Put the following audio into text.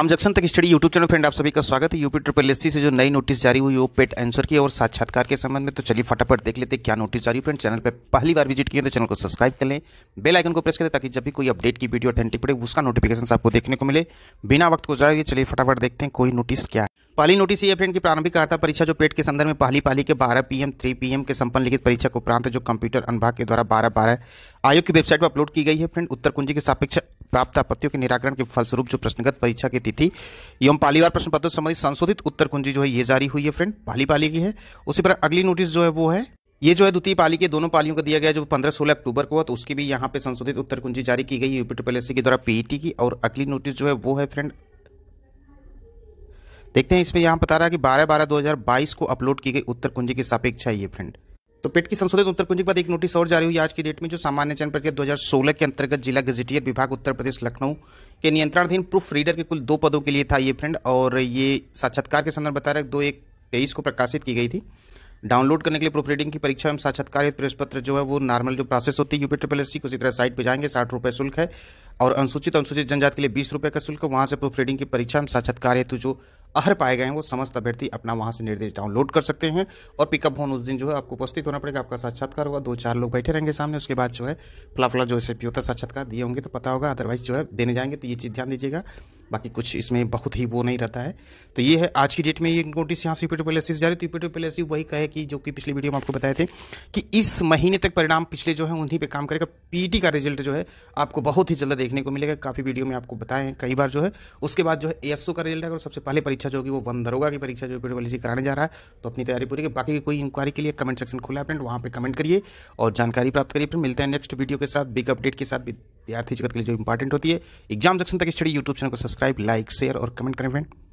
हम जक्शन तक study YouTube channel friend आप सभी का स्वागत है यूपी ट्रिपल एससी से जो नई नोटिस जारी हुई वो पेट आंसर की और साक्षात्कार के संबंध में तो चलिए फटाफट देख लेते हैं क्या नोटिस जारी फ्रेंड चैनल पर पहली बार विजिट किए तो चैनल को सब्सक्राइब कर लें बेल आइकन को प्रेस करें ताकि जब भी कोई अपडेट की वीडियो अटेंटी पड़े उसका नोटिफिकेशन आपको देखने को मिले बिना वक्त को जाएगी चलिए फटाफट देखते हैं कोई नोटिस क्या है पहली नोटिस ये फ्रेंड की प्रारंभिक कार्ता परीक्षा जो पेट के संदर्भ में पहली पाली के बारह पी एम थ्री पीएम के संपन्न लिखित परीक्षा को प्रांत जो कंप्यूटर अनुभाग के द्वारा बारह बारह आयोग की वेबसाइट पर अपलोड की गई है फ्रेंड उत्तर कुंजी के सापेक्ष प्राप्त आपत्तियों के निराकरण के फलस्वरूप जो प्रश्नगत परीक्षा की तिथि एवं पहली बार प्रश्न पत्र संबंधित संशोधित उत्तर कुंजी जो है ये जारी हुई है फ्रेंड पहली पाली की है उसी पर अगली नोटिस जो है वो है ये जो है द्वितीय पाली के दोनों पालियों का दिया गया जो पंद्रह सोलह अक्टूबर को हुआ तो उसकी भी यहाँ पे संशोधित उत्तर कुंजी जारी की गई यूपी ट्रिपल के द्वारा पीईटी e की और अगली नोटिस जो है वो है फ्रेंड देखते हैं इसमें यहाँ बता रहा है कि बारह बारह दो हजार बाईस को अपलोड की गई उत्तर कुंजी के सापेक्षा ये फ्रेंड तो पेट की संशोधित उत्तर कुंजी के बाद एक नोटिस और जारी हुई आज की डेट में जो सामान्य चयन प्रक्रिया 2016 के अंतर्गत जिला गजेटियर विभाग उत्तर प्रदेश लखनऊ के नियंत्रणाधीन प्रूफ रीडर के कुल दो पदों के लिए था ये फ्रेंड और ये साक्षात्कार के संदर्भ बता रहे दो एक तेईस को प्रकाशित की गई थी डाउनलोड करने के लिए प्रूफ रीडिंग की परीक्षा में साक्षात्कार प्रेस पत्र जो है वो नॉर्मल जो प्रोसेस होती है यूपी ट्रिपल एस सी उसी तरह साइट पर जाएंगे साठ रुपये शुल्क है और अनुसूचित अनुसूचित जनजाति के लिए बीस रुपये का शुल्क वहाँ से प्रूफ रीडिंग की परीक्षा में साक्षात्कार हेतु जो अहर पाए गए हैं वो समस्त अभ्यर्थी अपना वहाँ से निर्देश डाउनलोड कर सकते हैं और पिकअप फोन उस दिन जो है आपको उपस्थित होना पड़ेगा आपका साक्षात्कार होगा दो चार लोग बैठे रहेंगे सामने उसके बाद जो है फला फला जो एस होता है साक्षात्कार दिए होंगे तो पता होगा अदरवाइज जो है देने जाएंगे तो ये चीज़ ध्यान दीजिएगा बाकी कुछ इसमें बहुत ही वो नहीं रहता है तो ये है आज की डेट में ये नोटिस यहाँ से यूपीटो पैलेसी जा रही तो टू पी वही कहे कि जो कि पिछली वीडियो में आपको बताए थे कि इस महीने तक परिणाम पिछले जो है उन्हीं पर काम करेगा पीटी e का रिजल्ट जो है आपको बहुत ही जल्द देखने को मिलेगा काफ़ी वीडियो में आपको बताए हैं कई बार जो है उसके बाद जो है ए का रिजल्ट है और सबसे पहले परीक्षा जो होगी वो बंद दरोगा की परीक्षा जो यूपीटो पैलेसी कराने जा रहा है तो अपनी तैयारी पूरी बाकी कोई इंक्वायरी के लिए कमेंट सेक्शन खुला है फ्रेंड वहाँ पर कमेंट करिए और जानकारी प्राप्त करिए फिर मिलते हैं नेक्स्ट वीडियो के साथ बिग अपडेट के साथ विद्यार्थी जगत के लिए जो इंपॉर्टेंट होती है एग्जाम सेक्शन तक स्टडी यूट्यूब चैनल को सब्सक्राइब लाइक शेयर और कमेंट करें फ्रेंड